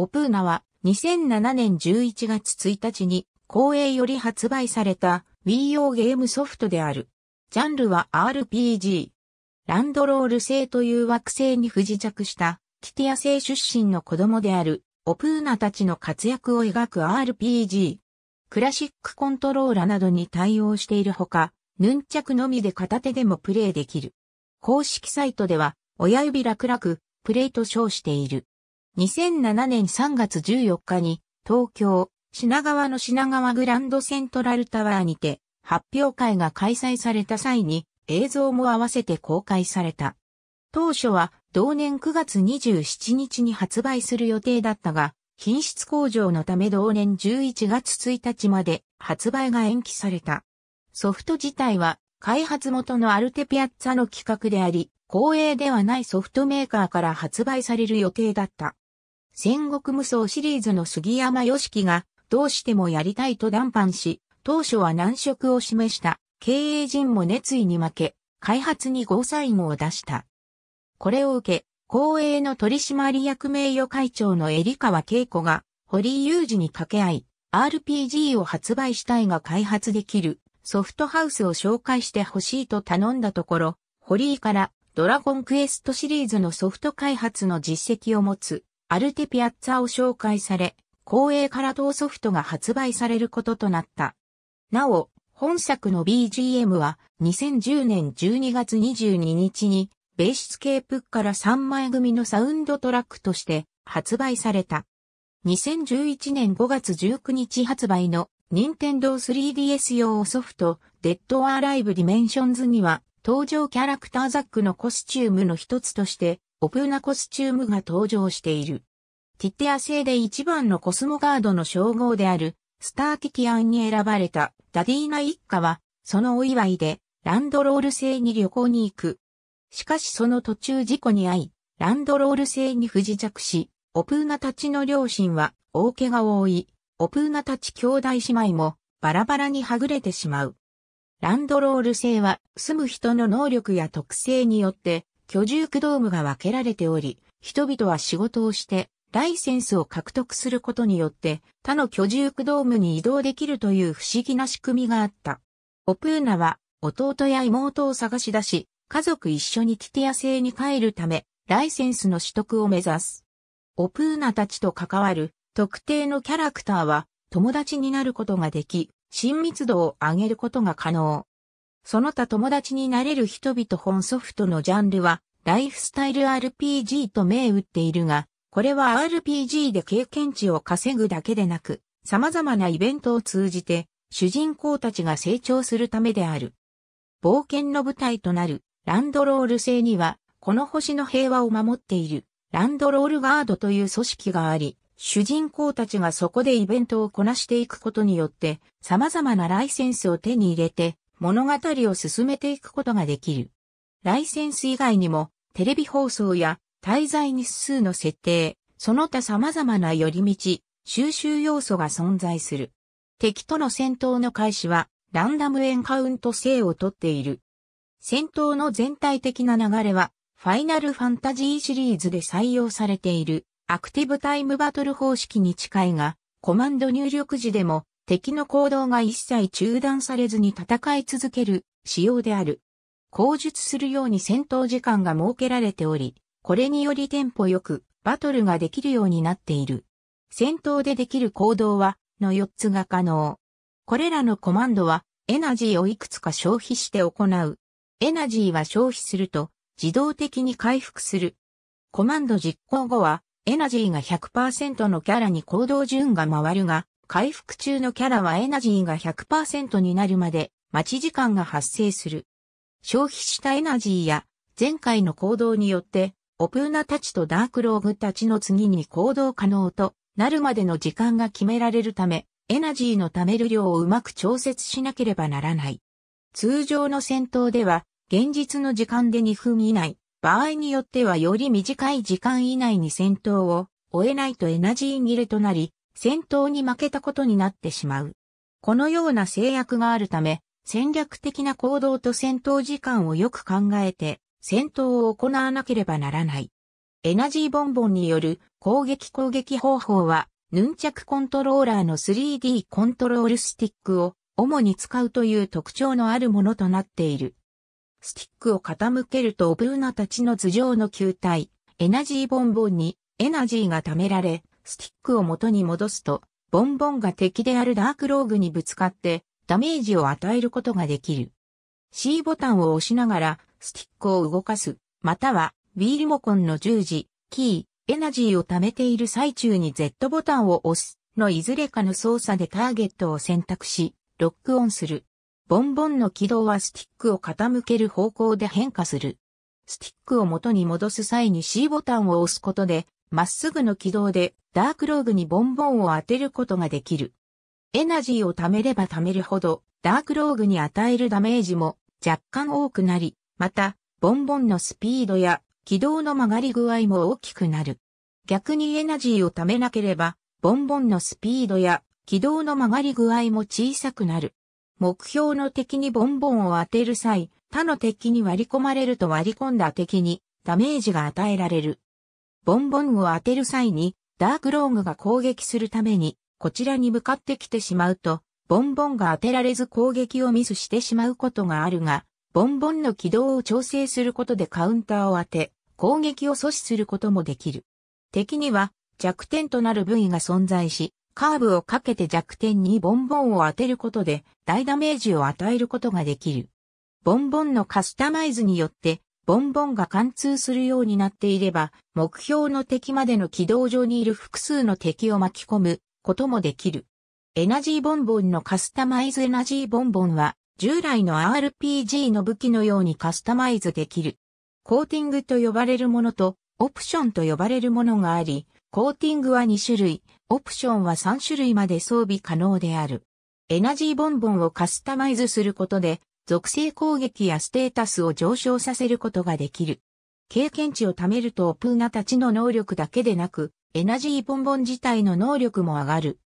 オプーナは2007年11月1日に公営より発売された Wii 用ゲームソフトである。ジャンルは RPG。ランドロール製という惑星に不時着したキティア星出身の子供であるオプーナたちの活躍を描く RPG。クラシックコントローラなどに対応しているほか、ヌンチャクのみで片手でもプレイできる。公式サイトでは、親指楽々、プレイと称している。2007年3月14日に東京、品川の品川グランドセントラルタワーにて発表会が開催された際に映像も合わせて公開された。当初は同年9月27日に発売する予定だったが、品質向上のため同年11月1日まで発売が延期された。ソフト自体は開発元のアルテピアッツァの企画であり、公営ではないソフトメーカーから発売される予定だった。戦国無双シリーズの杉山義樹が、どうしてもやりたいと談判し、当初は難色を示した経営陣も熱意に負け、開発にゴーサインを出した。これを受け、公営の取締役名誉会長の襟川恵子が、堀井雄二に掛け合い、RPG を発売したいが開発できるソフトハウスを紹介してほしいと頼んだところ、堀井からドラゴンクエストシリーズのソフト開発の実績を持つアルテピアッツァを紹介され、公営から同ソフトが発売されることとなった。なお、本作の BGM は2010年12月22日にベーシスケープから3枚組のサウンドトラックとして発売された。2011年5月19日発売の任天堂 3DS 用ソフトデッドアライブディメンションズには登場キャラクターザックのコスチュームの一つとしてオプーナコスチュームが登場している。ティッテア製で一番のコスモガードの称号であるスターティィアンに選ばれたダディーナ一家は、そのお祝いでランドロール製に旅行に行く。しかしその途中事故に遭い、ランドロール製に不時着し、オプーナたちの両親は大怪我を負い、オプーナたち兄弟姉妹もバラバラにはぐれてしまう。ランドロール製は住む人の能力や特性によって居住区ドームが分けられており、人々は仕事をして、ライセンスを獲得することによって他の居住区ドームに移動できるという不思議な仕組みがあった。オプーナは弟や妹を探し出し、家族一緒にティティア星に帰るため、ライセンスの取得を目指す。オプーナたちと関わる特定のキャラクターは友達になることができ、親密度を上げることが可能。その他友達になれる人々本ソフトのジャンルは、ライフスタイル RPG と銘打っているが、これは RPG で経験値を稼ぐだけでなく、様々なイベントを通じて、主人公たちが成長するためである。冒険の舞台となるランドロール星には、この星の平和を守っているランドロールガードという組織があり、主人公たちがそこでイベントをこなしていくことによって、様々なライセンスを手に入れて、物語を進めていくことができる。ライセンス以外にも、テレビ放送や滞在日数の設定、その他様々な寄り道、収集要素が存在する。敵との戦闘の開始は、ランダムエンカウント制をとっている。戦闘の全体的な流れは、ファイナルファンタジーシリーズで採用されている、アクティブタイムバトル方式に近いが、コマンド入力時でも、敵の行動が一切中断されずに戦い続ける仕様である。口述するように戦闘時間が設けられており、これによりテンポよくバトルができるようになっている。戦闘でできる行動は、の4つが可能。これらのコマンドは、エナジーをいくつか消費して行う。エナジーは消費すると、自動的に回復する。コマンド実行後は、エナジーが100%のキャラに行動順が回るが、回復中のキャラはエナジーが100%になるまで待ち時間が発生する。消費したエナジーや前回の行動によってオプーナたちとダークローグたちの次に行動可能となるまでの時間が決められるためエナジーの貯める量をうまく調節しなければならない。通常の戦闘では現実の時間で2分以内、場合によってはより短い時間以内に戦闘を終えないとエナジー切れとなり、戦闘に負けたことになってしまう。このような制約があるため、戦略的な行動と戦闘時間をよく考えて、戦闘を行わなければならない。エナジーボンボンによる攻撃攻撃方法は、ヌンチャクコントローラーの 3D コントロールスティックを主に使うという特徴のあるものとなっている。スティックを傾けるとオブーナたちの頭上の球体、エナジーボンボンにエナジーが貯められ、スティックを元に戻すと、ボンボンが敵であるダークローグにぶつかってダメージを与えることができる。C ボタンを押しながらスティックを動かす、またはーリモコンの十字、キー、エナジーを貯めている最中に Z ボタンを押すのいずれかの操作でターゲットを選択し、ロックオンする。ボンボンの軌道はスティックを傾ける方向で変化する。スティックを元に戻す際に C ボタンを押すことでまっすぐの軌道でダークローグにボンボンを当てることができる。エナジーを貯めれば貯めるほど、ダークローグに与えるダメージも若干多くなり、また、ボンボンのスピードや軌道の曲がり具合も大きくなる。逆にエナジーを貯めなければ、ボンボンのスピードや軌道の曲がり具合も小さくなる。目標の敵にボンボンを当てる際、他の敵に割り込まれると割り込んだ敵にダメージが与えられる。ボンボンを当てる際に、ダークローグが攻撃するために、こちらに向かってきてしまうと、ボンボンが当てられず攻撃をミスしてしまうことがあるが、ボンボンの軌道を調整することでカウンターを当て、攻撃を阻止することもできる。敵には弱点となる部位が存在し、カーブをかけて弱点にボンボンを当てることで大ダメージを与えることができる。ボンボンのカスタマイズによってボンボンが貫通するようになっていれば、目標の敵までの軌道上にいる複数の敵を巻き込むこともできる。エナジーボンボンのカスタマイズエナジーボンボンは、従来の RPG の武器のようにカスタマイズできる。コーティングと呼ばれるものと、オプションと呼ばれるものがあり、コーティングは2種類、オプションは3種類まで装備可能である。エナジーボンボンをカスタマイズすることで、属性攻撃やステータスを上昇させることができる。経験値を貯めるとプーナたちの能力だけでなく、エナジーボンボン自体の能力も上がる。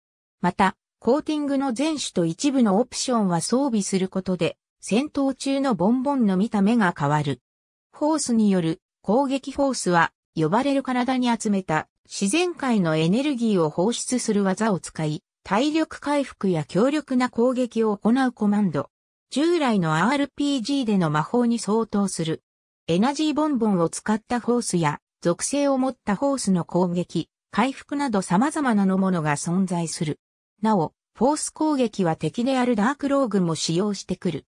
また、コーティングの全種と一部のオプションは装備することで、戦闘中のボンボンの見た目が変わる。フォースによる攻撃フォースは、呼ばれる体に集めた自然界のエネルギーを放出する技を使い、体力回復や強力な攻撃を行うコマンド。従来の RPG での魔法に相当する。エナジーボンボンを使ったホースや、属性を持ったホースの攻撃、回復など様々なのものが存在する。なお、フォース攻撃は敵であるダークローグも使用してくる。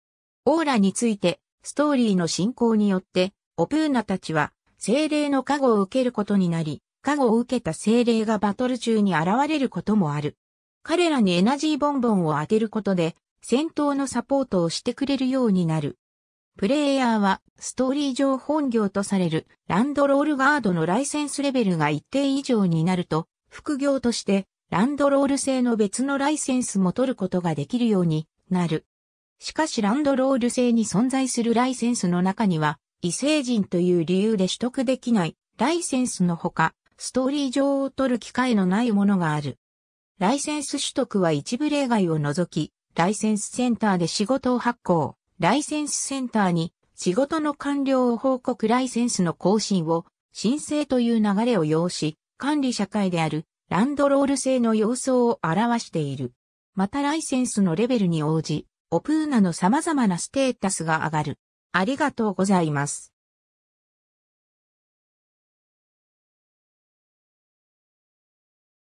オーラについて、ストーリーの進行によって、オプーナたちは、精霊の加護を受けることになり、加護を受けた精霊がバトル中に現れることもある。彼らにエナジーボンボンを当てることで、戦闘のサポートをしてくれるようになる。プレイヤーはストーリー上本業とされるランドロールガードのライセンスレベルが一定以上になると副業としてランドロール製の別のライセンスも取ることができるようになる。しかしランドロール製に存在するライセンスの中には異星人という理由で取得できないライセンスのほかストーリー上を取る機会のないものがある。ライセンス取得は一部例外を除き、ライセンスセンターで仕事を発行、ライセンスセンターに仕事の完了を報告ライセンスの更新を申請という流れを要し、管理社会であるランドロール制の様相を表している。またライセンスのレベルに応じ、オプーナの様々なステータスが上がる。ありがとうございます。